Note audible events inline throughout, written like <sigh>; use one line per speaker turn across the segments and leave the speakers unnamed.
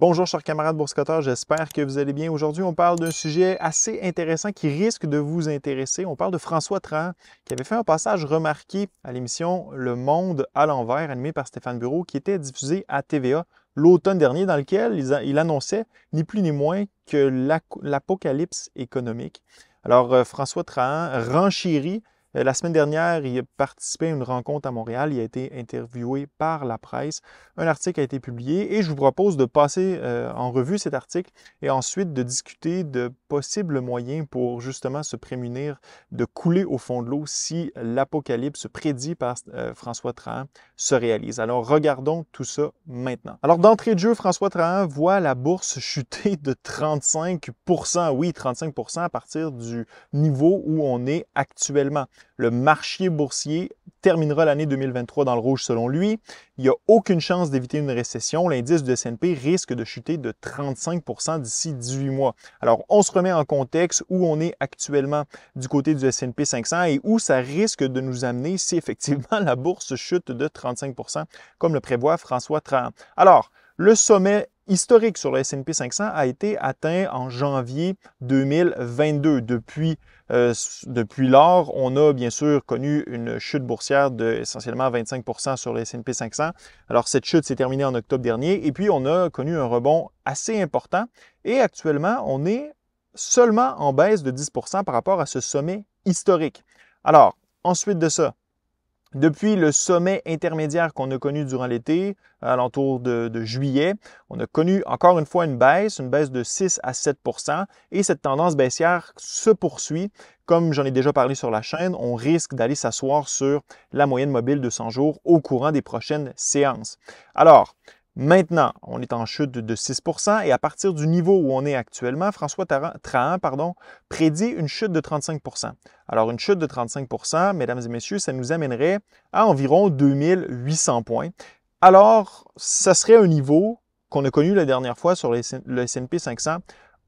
Bonjour, chers camarades bourscoteurs, j'espère que vous allez bien. Aujourd'hui, on parle d'un sujet assez intéressant qui risque de vous intéresser. On parle de François Tran, qui avait fait un passage remarqué à l'émission Le Monde à l'envers, animée par Stéphane Bureau, qui était diffusée à TVA l'automne dernier, dans lequel il annonçait ni plus ni moins que l'apocalypse économique. Alors, euh, François Trahan renchérit euh, la semaine dernière, il a participé à une rencontre à Montréal. Il a été interviewé par la presse. Un article a été publié et je vous propose de passer euh, en revue cet article et ensuite de discuter de possible moyen pour justement se prémunir de couler au fond de l'eau si l'apocalypse prédit par euh, François Trahan se réalise. Alors regardons tout ça maintenant. Alors d'entrée de jeu, François Trahan voit la bourse chuter de 35 oui 35 à partir du niveau où on est actuellement. Le marché boursier terminera l'année 2023 dans le rouge selon lui. Il n'y a aucune chance d'éviter une récession. L'indice du S&P risque de chuter de 35 d'ici 18 mois. Alors, on se remet en contexte où on est actuellement du côté du S&P 500 et où ça risque de nous amener si effectivement la bourse chute de 35 comme le prévoit François Trahan. Alors, le sommet historique sur le S&P 500 a été atteint en janvier 2022. Euh, depuis, lors, on a bien sûr connu une chute boursière de essentiellement 25 sur le S&P 500. Alors cette chute s'est terminée en octobre dernier et puis on a connu un rebond assez important et actuellement, on est seulement en baisse de 10 par rapport à ce sommet historique. Alors, ensuite de ça, depuis le sommet intermédiaire qu'on a connu durant l'été, à l'entour de, juillet, on a connu encore une fois une baisse, une baisse de 6 à 7 et cette tendance baissière se poursuit. Comme j'en ai déjà parlé sur la chaîne, on risque d'aller s'asseoir sur la moyenne mobile de 100 jours au courant des prochaines séances. Alors, Maintenant, on est en chute de 6 et à partir du niveau où on est actuellement, François Trahan prédit une chute de 35 Alors, une chute de 35 mesdames et messieurs, ça nous amènerait à environ 2800 points. Alors, ça serait un niveau qu'on a connu la dernière fois sur le S&P 500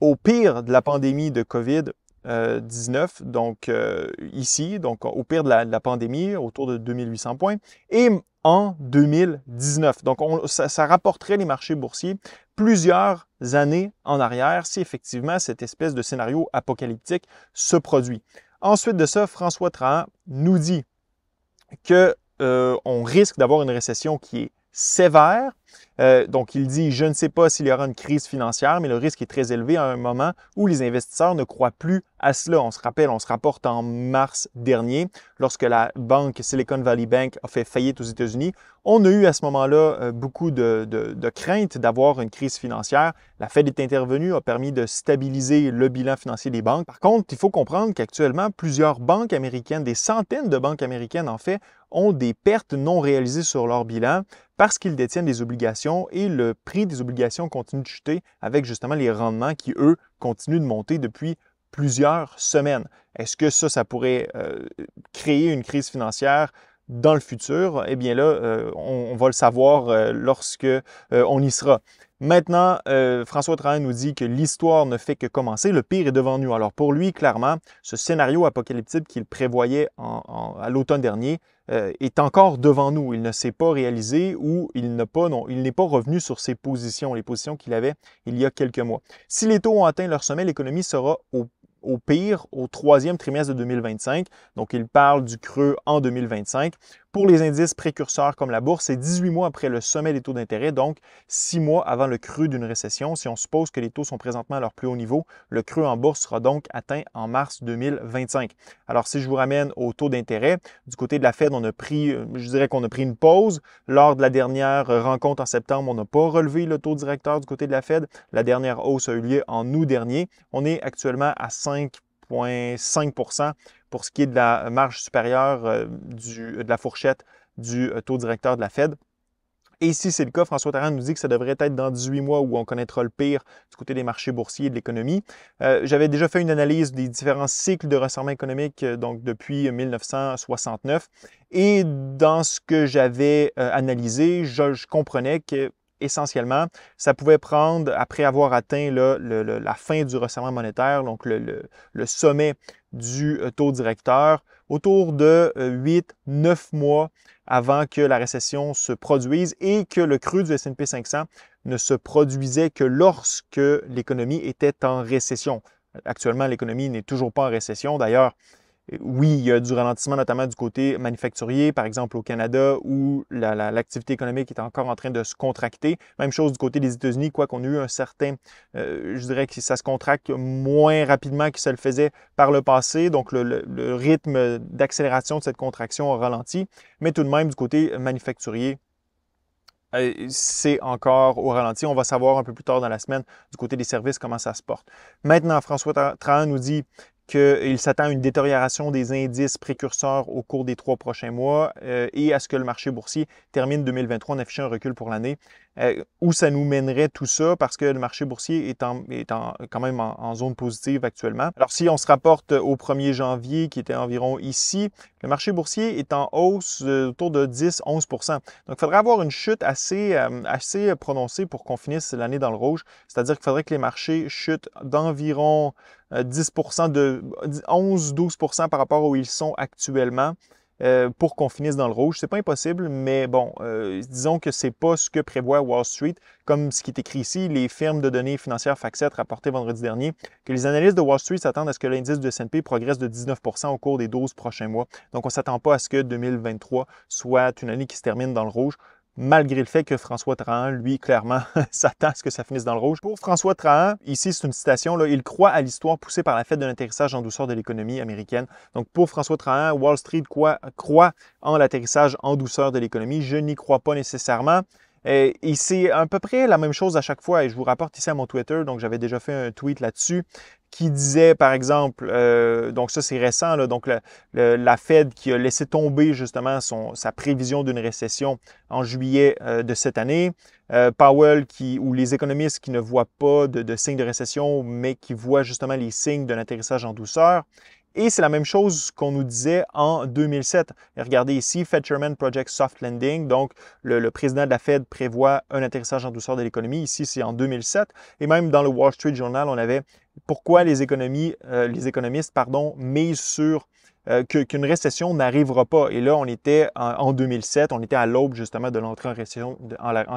au pire de la pandémie de COVID-19, euh, donc euh, ici, donc au pire de la, pandémie, autour de 2800 points, et en 2019. Donc, ça, ça, rapporterait les marchés boursiers plusieurs années en arrière si effectivement cette espèce de scénario apocalyptique se produit. Ensuite de ça, François Trahan nous dit que euh, on risque d'avoir une récession qui est sévère, euh, donc, il dit, je ne sais pas s'il y aura une crise financière, mais le risque est très élevé à un moment où les investisseurs ne croient plus à cela. On se rappelle, on se rapporte en mars dernier, lorsque la banque Silicon Valley Bank a fait faillite aux États-Unis. On a eu à ce moment-là euh, beaucoup de, craintes crainte d'avoir une crise financière. La Fed est intervenue, a permis de stabiliser le bilan financier des banques. Par contre, il faut comprendre qu'actuellement, plusieurs banques américaines, des centaines de banques américaines en fait, ont des pertes non réalisées sur leur bilan parce qu'ils détiennent des obligations et le prix des obligations continue de chuter avec justement les rendements qui, eux, continuent de monter depuis plusieurs semaines. Est-ce que ça, ça pourrait euh, créer une crise financière dans le futur, eh bien là, euh, on, va le savoir euh, lorsque euh, on y sera. Maintenant, François Train nous dit que l'histoire ne fait que commencer, le pire est devant nous. Alors pour lui, clairement, ce scénario apocalyptique qu'il prévoyait à l'automne dernier est encore devant nous. Il ne s'est pas réalisé ou il n'est pas, il n'est pas revenu sur ses positions, les positions qu'il avait il y a quelques mois. Si les taux ont atteint leur sommet, l'économie sera au au pire au troisième trimestre de 2025. Donc, il parle du creux en 2025. Pour les indices précurseurs comme la bourse, c'est 18 mois après le sommet des taux d'intérêt, donc 6 mois avant le creux d'une récession. Si on suppose que les taux sont présentement à leur plus haut niveau, le creux en bourse sera donc atteint en mars 2025. Alors si je vous ramène au taux d'intérêt, du côté de la Fed, on a pris, euh, je dirais qu'on a pris une pause. Lors de la dernière rencontre en septembre, on n'a pas relevé le taux directeur du côté de la Fed. La dernière hausse a eu lieu en août dernier. On est actuellement à 5,5 pour ce qui est de la marge supérieure euh, de la fourchette du euh, taux directeur de la Fed. Et si c'est le cas, François Tarrant nous dit que ça devrait être dans 18 mois où on connaîtra le pire du côté des marchés boursiers et de l'économie. Euh, j'avais déjà fait une analyse des différents cycles de resserrement économique donc depuis 1969. Et dans ce que j'avais analysé, je, comprenais que essentiellement, ça pouvait prendre, après avoir atteint la fin du resserrement monétaire, donc le sommet du euh, taux directeur autour de 8-9 euh, mois avant que la récession se produise et que le cru du S&P 500 ne se produisait que lorsque l'économie était en récession. Actuellement, l'économie n'est toujours pas en récession. D'ailleurs, oui, il y a du ralentissement, notamment du côté manufacturier, par exemple au Canada, où l'activité économique est encore en train de se contracter. Même chose du côté des États-Unis, quoi qu'on ait eu un certain, euh, je dirais que ça se contracte moins rapidement que ça le faisait par le passé, donc le, rythme d'accélération de cette contraction a ralenti, mais tout de même du côté manufacturier, euh, c'est encore au ralenti. On va savoir un peu plus tard dans la semaine du côté des services comment ça se porte. Maintenant, François Trahan nous dit qu'il s'attend à une détérioration des indices précurseurs au cours des trois prochains mois euh, et à ce que le marché boursier termine 2023 en affichant un recul pour l'année. Euh, où ça nous mènerait tout ça parce que le marché boursier est, en, est quand même en, zone positive actuellement. Alors si on se rapporte au 1er janvier qui était environ ici, le marché boursier est en hausse autour de 10-11 Donc il faudrait avoir une chute assez, euh, assez prononcée pour qu'on finisse l'année dans le rouge, c'est-à-dire qu'il faudrait que les marchés chutent d'environ 10 euh, de 11-12 par rapport à où ils sont actuellement euh, pour qu'on finisse dans le rouge. C'est pas impossible, mais bon, euh, disons que c'est pas ce que prévoit Wall Street, comme ce qui est écrit ici, les firmes de données financières FactSet rapportées vendredi dernier, que les analystes de Wall Street s'attendent à ce que l'indice de S&P progresse de 19 au cours des 12 prochains mois. Donc, on s'attend pas à ce que 2023 soit une année qui se termine dans le rouge malgré le fait que François Trahan, lui, clairement, <laughs> s'attend à ce que ça finisse dans le rouge. Pour François Trahan, ici, c'est une citation, il croit à l'histoire poussée par la fête de l'atterrissage en douceur de l'économie américaine. Donc, pour François Trahan, Wall Street croit en l'atterrissage en douceur de l'économie. Je n'y crois pas nécessairement. Et c'est à peu près la même chose à chaque fois. Et je vous rapporte ici à mon Twitter, donc j'avais déjà fait un tweet là-dessus qui disait, par exemple, euh, donc ça c'est récent, donc la, Fed qui a laissé tomber justement sa prévision d'une récession en juillet euh, de cette année, euh, Powell ou les économistes qui ne voient pas de, de signes de récession, mais qui voient justement les signes d'un atterrissage en douceur, et c'est la même chose qu'on nous disait en 2007. regardez ici, Fed Chairman Project Soft Landing. Donc, le, président de la Fed prévoit un atterrissage en douceur de l'économie. Ici, c'est en 2007. Et même dans le Wall Street Journal, on avait pourquoi les, économies, euh, les économistes pardon, misent sur euh, qu'une récession n'arrivera pas. Et là, on était en, 2007, on était à l'aube justement de l'entrée en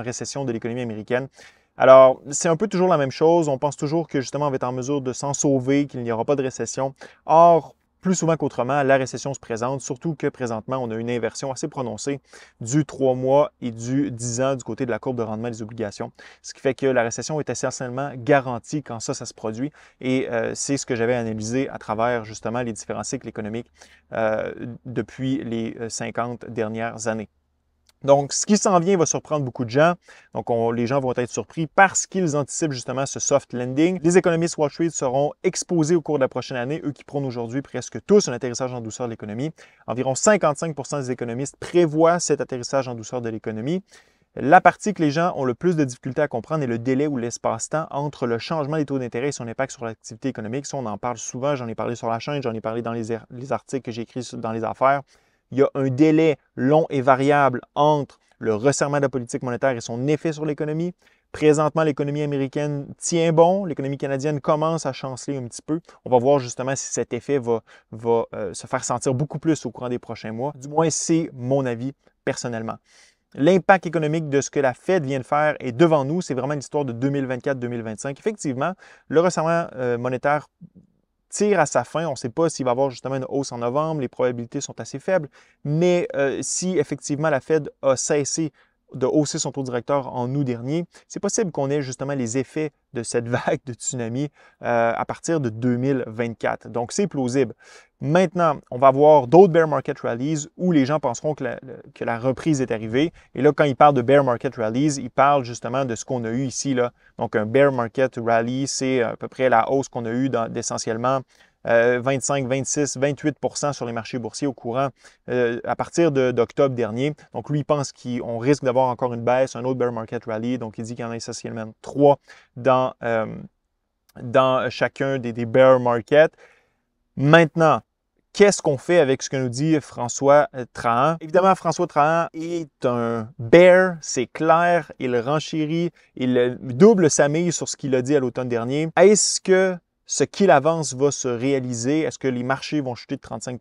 récession de l'économie américaine. Alors, c'est un peu toujours la même chose. On pense toujours que justement, on va être en mesure de s'en sauver, qu'il n'y aura pas de récession. Or, plus souvent qu'autrement, la récession se présente, surtout que présentement, on a une inversion assez prononcée du 3 mois et du 10 ans du côté de la courbe de rendement des obligations, ce qui fait que la récession est essentiellement garantie quand ça, ça se produit. Et euh, c'est ce que j'avais analysé à travers justement les différents cycles économiques euh, depuis les 50 euh, dernières années. Donc, ce qui s'en vient va surprendre beaucoup de gens. Donc, les gens vont être surpris parce qu'ils anticipent justement ce soft landing. Les économistes Wall Street seront exposés au cours de la prochaine année, eux qui prônent aujourd'hui presque tous un atterrissage en douceur de l'économie. Environ 55 des économistes prévoient cet atterrissage en douceur de l'économie. La partie que les gens ont le plus de difficultés à comprendre est le délai ou l'espace-temps entre le changement des taux d'intérêt et son impact sur l'activité économique. Ça, on en parle souvent, j'en ai parlé sur la chaîne, j'en ai parlé dans les, les articles que j'ai écrits dans les affaires il y a un délai long et variable entre le resserrement de la politique monétaire et son effet sur l'économie. Présentement, l'économie américaine tient bon, l'économie canadienne commence à chanceler un petit peu. On va voir justement si cet effet va, euh, se faire sentir beaucoup plus au courant des prochains mois. Du moins, c'est mon avis personnellement. L'impact économique de ce que la Fed vient de faire est devant nous. C'est vraiment une histoire de 2024-2025. Effectivement, le resserrement euh, monétaire tire à sa fin. On ne sait pas s'il va avoir justement une hausse en novembre. Les probabilités sont assez faibles. Mais euh, si effectivement la Fed a cessé de hausser son taux directeur en août dernier, c'est possible qu'on ait justement les effets de cette <laughs> vague de tsunami euh, à partir de 2024. Donc, c'est plausible. Maintenant, on va voir d'autres bear market rallies où les gens penseront que la, reprise est arrivée. Et là, quand il parle de bear market rallies, il parle justement de ce qu'on a eu ici. Là. Donc, un bear market rally, c'est à peu près la hausse qu'on a eue d'essentiellement. 25, 26, 28 sur les marchés boursiers au courant euh, à partir d'octobre dernier. Donc lui, il pense qu'on risque d'avoir encore une baisse, un autre bear market rally. Donc il dit qu'il y en a essentiellement trois dans, euh, dans chacun des, des bear markets. Maintenant, Qu'est-ce qu'on fait avec ce que nous dit François euh, Trahan? Évidemment, François Trahan est un bear, c'est clair, il renchérit, il double sa mise sur ce qu'il a dit à l'automne dernier. Est-ce que ce qu'il avance va se réaliser. Est-ce que les marchés vont chuter de 35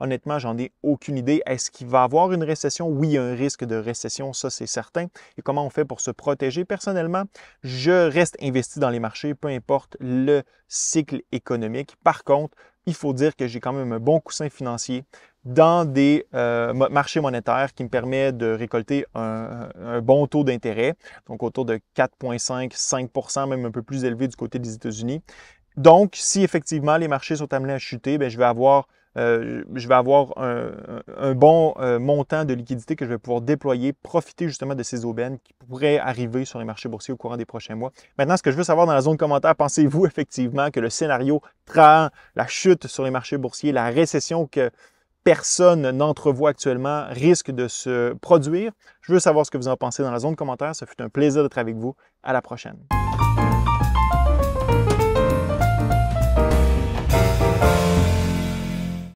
Honnêtement, j'en ai aucune idée. Est-ce qu'il va y avoir une récession? Oui, il y a un risque de récession, ça c'est certain. Et comment on fait pour se protéger? Personnellement, je reste investi dans les marchés, peu importe le cycle économique. Par contre, il faut dire que j'ai quand même un bon coussin financier dans des euh, marchés monétaires qui me permet de récolter un, un bon taux d'intérêt, donc autour de 4,5, 5 même un peu plus élevé du côté des États-Unis. Donc, si effectivement les marchés sont amenés à chuter, ben, euh, je vais avoir, un, bon euh, montant de liquidité que je vais pouvoir déployer, profiter justement de ces aubaines qui pourraient arriver sur les marchés boursiers au courant des prochains mois. Maintenant, ce que je veux savoir dans la zone commentaire, pensez-vous effectivement que le scénario trahant la chute sur les marchés boursiers, la récession que personne n'entrevoit actuellement risque de se produire? Je veux savoir ce que vous en pensez dans la zone commentaire. Ce fut un plaisir d'être avec vous. À la prochaine.